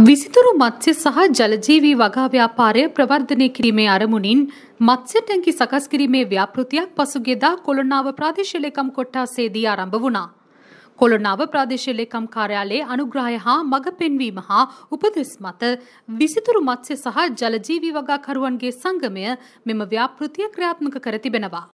විසිතුරු මත්ස්‍ය සහ ජලජීවී වගා ව්‍යාපාරය ප්‍රවර්ධනය කිරීමේ අරමුණින් මත්ස්‍ය ටැංකි සකස් කිරීමේ ව්‍යාපෘතියක් පසුගියදා කොළොන්නාව ප්‍රාදේශීය ලේකම් කොට්ටාසේදී ආරම්භ වුණා. කොළොන්නාව ප්‍රාදේශීය ලේකම් කාර්යාලයේ අනුග්‍රහය හා මඟ පෙන්වීම හා උපදෙස් මත විසිතුරු මත්ස්‍ය සහ ජලජීවී වගාකරුවන්ගේ සංගමය මෙම ව්‍යාපෘතිය ක්‍රියාත්මක කර තිබෙනවා.